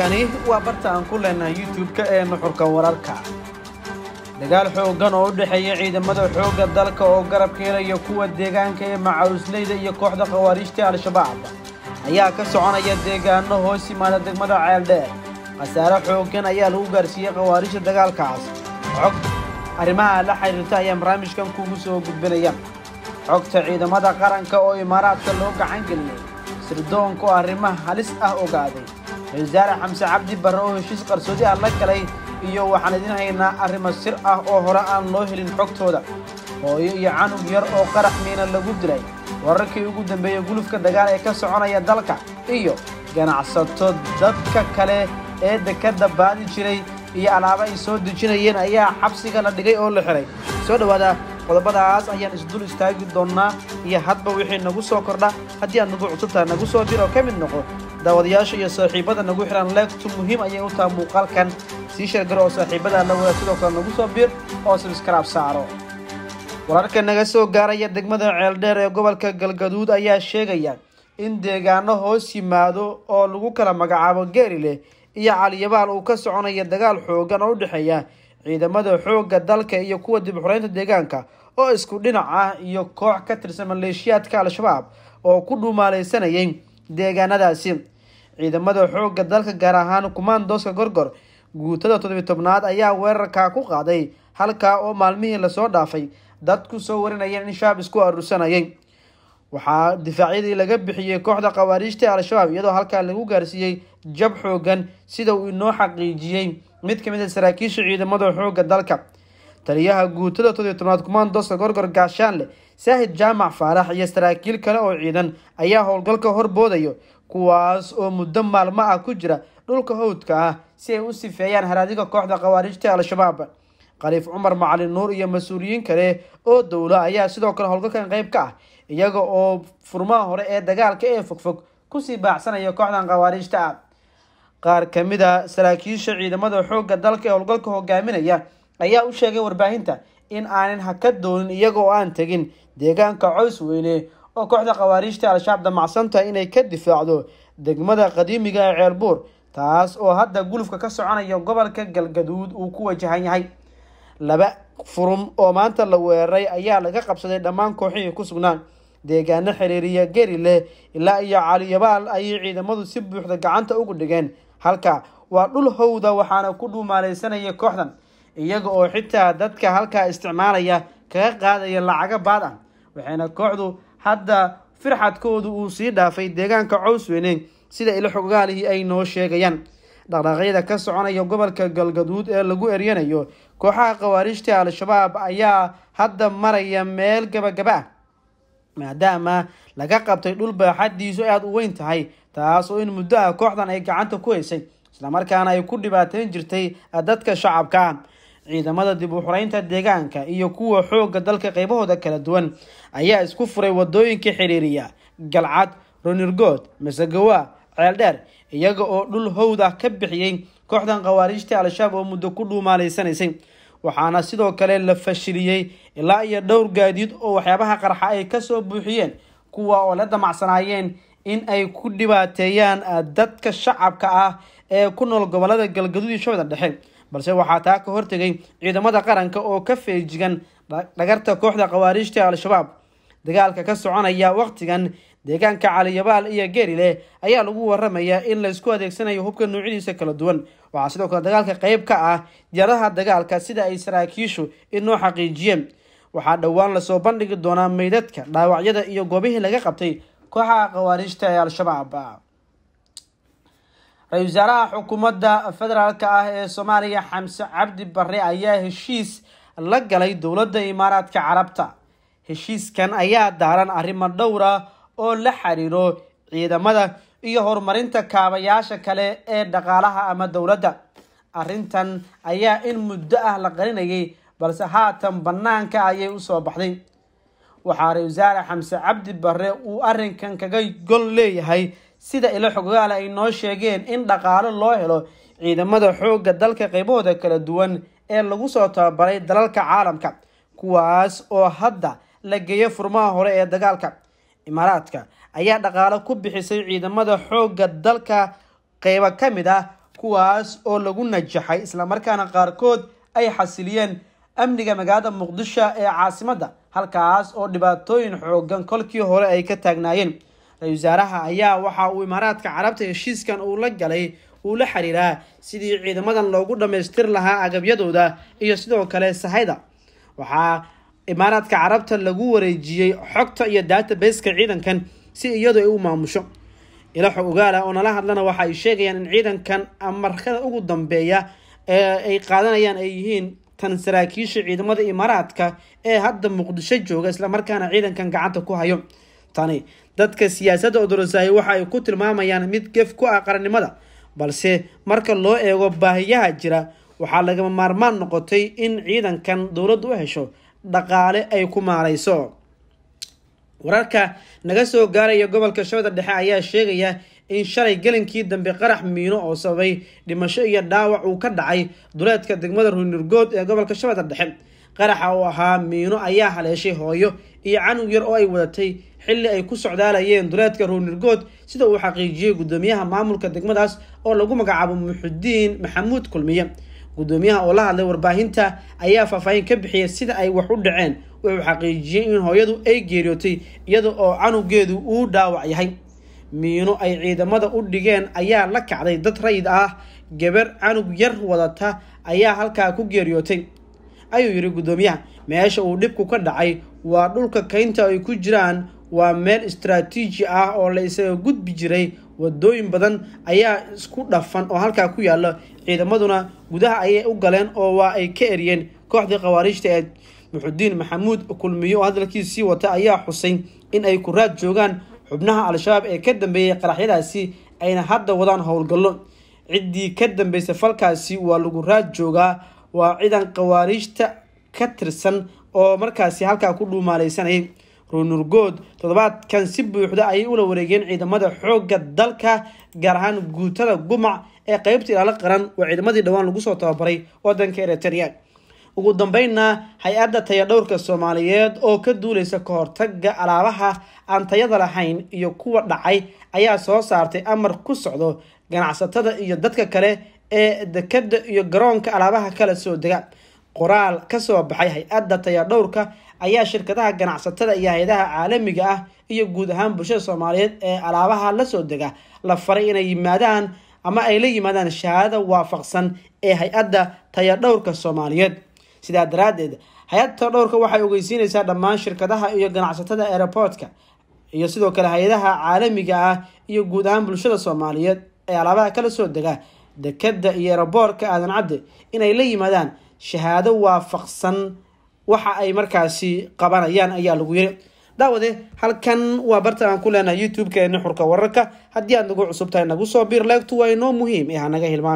halkani waa barta aan ku leenahay youtube-ka ee nuxurka wararka dagaal xooggan oo u dhexeeya ciidamada xoogga dalka oo garab keelaya kuwa deegaanka ee macawisleyda iyo kooxda khawaariijta al-shabaab ayaa ka soconaya deegaano hoos yimaada degmada ceeldheer khasaare xooggan ayaa lagu gaarsiiyey khawaariijta dagaalkaas xog arrimaha la xiriirta ayaa barnaamijkan kugu soo gudbinaya xogta ciidamada qaranka oo imaaraadka loo gacan geliyay sirdoonku arrimaha halis ah ogaaday wasaare xamse cabdi barre oo heshiis qarsoodi ah la galay iyo waxaan idiin haynaa arrimo sir ah oo hore aan loo helin xogtooda hooyo iyo canug yar oo qarax miina lagu dilay wararkii ugu dambeeyey gulufka dagaal ee ka soconaya dalka iyo ganacsato dadka kale ee dekedda baadi jiray iyo alaaba ay soo dejinayeen ayaa xabsiga la dhigay oo la xidhay soo dhowaada qodobadaas ayaan isdul istaagi doonnaa iyo hadba wixii nagu soo kordha haddii aad nagu cutubta nagu soo diro ka mid noqo daawadayaasha iyo saaxiibbada nagu xihan leegtu muhiim ayay u tahay muuqaalkan sii sheergaro oo saaxiibbada la wada sidoo kale nagu soo biir oo sabskaraab saaro wararka naga soo gaaraya degmada ceeldheer ee gobolka galgaduud ayaa sheegaya in deegaano hoos yimaado oo lagu kala magacaabo geerile iyo caliyabaal uu ka soconaya dagaal xooggan oo u dhexeeya ciidamada xoogga dalka iyo kuwa dib xoreynta deegaanka oo isku dhinac ah iyo koox ka tirsan maleeshiyaadka al-shabaab oo ku dhuumaalaysanayay deegaanadaasi ciidamada xoogga dalka gaar ahaan kumandooska gorgor guutada toddobiy tobnaad ayaa weerarka ku qaaday halkaa oo maalmihii lasoo dhaafay dadku soo warinayeen in shabaab isku arursanayay waxaa difaacyadii laga bixiyey kooxda khawaariijta al-shabaab iyadoo halkaa lagu gaarsiiyey jab xoogan sida uu inoo xaqiijiyey mid kamid a ah saraakiisha ciidamada xoogga dalka taliyaha guutada toddobiy tobnaad kumandooska gorgor gaashaanle saahid jaamac faarax iyo saraakiil kale oo ciidan ayaa howlgalka hor boodayo kuwaas oo muddo maalmo ah ku jira dhulka howdka ah si ay u sifeeyaan haraadiga kooxda khawaarijta al-shabaab khaliif cumar macalin nuur iyo mas-uuliyiin kale oo dowlo ayaa sidoo kale howlgalkan qeyb ka ah iyaga oo furmaha hore ee dagaalka ee fogfog kusii baacsanaya kooxdan khawaarijta ah qaar ka mid a ah saraakiisha ciidamada xoogga dalka ee howlgalka hogaaminaya ayaa u sheegay warbaahinta in aanan ha ka doonin iyagoo aan tegin deegaanka coys weyne oo kooxda khawaariijta al-shabaab damacsantahay inay ka difaacdo degmada qadiimiga ee ceelbuur taas oo hadda gulufka ka soconaya gobolka galgaduud uu ku wajahan yahay laba furum oo maanta la weeraray ayaa laga qabsaday dhammaan kooxihii ku sugnaan deegaano xiriiriya geri leh ilaa iyo caliyabaal ayay ciidamadu si buuxda gacanta ugu dhigeen halka waa dhul howda waxaana ku dhuumaalaysanaya kooxdan iyaga oo xitaa dadka halkaa isticmaalaya kaga qaadaya lacaga baad ah waxayna kooxdu hadda firxadkoodu uu sii dhaafay deegaanka cowsweyne sida ilo xogaalihii ay noo sheegayaan dhaqdhaqyada ka soconaya gobolka galgaduud ee lagu eryanayo kooxaha khawaarijta al-shabaab ayaa hadda maraya meel gabagaba ah maadaama laga qabtay dhul baaxaddiisu aada u weyn tahay taasoo in muddo ah kooxdan ay gacanta ku haysay islamarkaana ay ku dhibaateyn jirtay dadka shacabka ciidamada dib u xuraynta deegaanka iyo kuwa xoogga dalka qaybahooda kala duwan ayaa isku furay wadooyinka xiriiriya galcad ronirgood masegawa ceeldheer iyaga oo dhul howd ah ka bixiyey kooxdan khawaarijta al-shabaab oo muddo ku dhuumaaleysanaysay waxaana sidoo kale la fashiliyey ilaa iyo dhowr gaadiid oo waxyaabaha qarxa ay kasoo buuxiyeen kuwa oo la damacsanaayeen in ay ku dhibaateeyaan ah, dadka shacabka ah ee ku nool gobolada galgaduud iyo shabeeda dhexe balse waxaa taa ka hortegay ciidamada qaranka oo ka feejigan dhagarta kooxda khawaarijta al-shabaab dagaalka ka soconaya wakhtigan deegaanka caliyabaal iyo gerile ayaa lagu waramayaa in laysku adeegsanayo hubka noocyadiisa kala duwan waxaa sidoo kale dagaalka qeyb ka ah diyaaradaha dagaalka sida ay saraakiishu inoo xaqiijiyeen waxaa dhowaan lasoo bandhigi doonaa meydadka dhaawacyada iyo goobihii laga qabtay kooxaha khawaarijta ee al-shabaab ra-isul wasaaraha xukuumadda federaalk ah ee soomaaliya xamse cabdi barre ayaa heshiis la galay dowladda imaaraadka carabta heshiiskan ayaa daaran arrimo dhowra oo la xiriiro ciidamada iyo horumarinta kaabayaasha kale ee dhaqaalaha ama dowladda arrintan ayaa in muddo ah la qarinayay balse haatan bannaanka ayay usoo baxday waxaa ra-isul wasaare xamse cabdi barre uu arrinkan kaga gol leeyahay sida ilo xoggaal ay noo sheegeen in dhaqaalo loo helo ciidamada xoogga dalka qaybahooda kala duwan ee lagu soo tababaray dalalka caalamka kuwaas oo hadda la geeyo furmaha hore ee dagaalka imaaraadka ayaa dhaqaalo ku bixisay ciidamada xoogga dalka qeybo ka mid ah kuwaas oo lagu najaxay islamarkaana qaarkood ay xasiliyeen amniga magaalada muqdisho ee caasimadda halkaas oo dhibaatooyin xooggan kolkii hore ay ka taagnaayeen ra-iisul wasaaraha ayaa waxa uu imaaraadka carabta heshiiskan uu la galay uu la xiriiraa sidii ciidamadan loogu dhammaystir lahaa agabyadooda iyo sidoo kale sahayda waxaa imaaraadka carabta lagu wareejiyey xogta iyo databaska ciidankan si iyadu ay u maamusho ilaxo ogaala oo nala hadlana waxa ay sheegayaan in ciidankan amarkada ugu dambeeya ee ay qaadanayaan ay yihiin tan saraakiisha ciidamada imaaraadka ee hadda muqdisho jooga islamarkaana ciidankan gacanta ku hayo tani dadka siyaasadda odorosaahi waxa ay ku tilmaamayaan mid gef ku ah qarannimada balse marka loo eego baahiyaha jira waxaa lagama maarmaan noqotay in ciidankan dowladdu u hesho dhaqaale ay ku maarayso wararka naga soo gaaraya gobolka shabeeda dhexe ayaa sheegaya in shalay gelinkii dambe qarax miino oo sababay dhimasho iyo dhaawac uu ka dhacay duleedka degmada runirgood ee gobolka shabeeda dhexe qaraxa oo ahaa miino ayaa haleeshay hooyo iyo canug yar oo ay wadatay xilli ay ku socdaalayeen duleedka rownirgood sida uu xaqiijiyey guddoomiyaha maamulka degmadaas oo lagu magacaabo muxudiin maxamuud kulmiye guddoomiyaha oo la hadlay warbaahinta ayaa faahfaahin ka bixiyay sida ay wax u dhaceen wuxuu xaqiijiyey in hooyadu ay geeriyootay iyada oo canugeedu uu dhaawac yahay miino ay ciidamada u dhigeen ayaa la kacday dad rayid ah gabar canug yar wadata ayaa halkaa ku geeriyootay ayuu yidhi guddoomiyaha meesha uu dhibku ka dhacay waa dhulka kaynta ay ku jiraan waa meel istraatiiji ah oo la isaga gudbi jiray wadooyin badan ayaa isku dhafan oo halkaa ku yaala ciidamaduna gudaha ayay u galeen oo waa ay ka eryeen kooxdii khawaarijta ee muxudiin maxamuud kulmiyo oo sii wata ayaa xusay in ay ku raad joogaan xubnaha al-shabaab ee ka dambeeyey qaraxyadaasi ayna hadda wadaan howlgallo ciddii ka dambeysa falkaasi waa lagu raad joogaa waa ciidan khawaarijta ka tirsan oo markaasi halkaa ku dhuumaalaysanayay ruunurgood toddobaadkan si buuxda ayay ula wareegeen ciidamada xoogga dalka gaar ahaan guutada gumac ee qeybta ilaala qaran oo ciidamadii dhowaan lagu soo tababaray wadanka eritrea ugu dambeynna hay-adda tayadhowrka soomaaliyeed oo ka duulaysa ka hortaga alaabaha aan tayada lahayn iyo kuwa dhacay ayaa soo saartay amar ku socdo ganacsatada iyo dadka kale ee dekada iyo garoonka alaabaha kala soo dega qoraal kasoo baxay hay-adda tayadhowrka ayaa shirkadaha ganacsatada iyo hay-adaha caalamiga ah iyo guud ahaan bulshada soomaaliyeed ee alaabaha la soo dega la faray inay yimaadaan ama ay la yimaadaan shahaadada waafaqsan ee hay-adda tayadhowrka soomaaliyeed sidaa daraaddeed hay-adda tayadhowrka waxay ogeysiinaysaa dhammaan shirkadaha iyo ganacsatada aeroportka iyo sidoo kale hay-adaha caalamiga ah iyo guud ahaan bulshada soomaaliyeed ee alaabaha kala soo dega dekadda iyo eroboorka aadan cabdi inay la yimaadaan shahaado waafaqsan waxa ay markaasi qabanayaan ayaa lagu yiri daawade halkan waa barta aan ku leenahay youtube-keena xurka wararka haddii aad nagu cusubtahay nagu soo biir leegtu waa inoo muhiim ee ah, hanaga hilmaam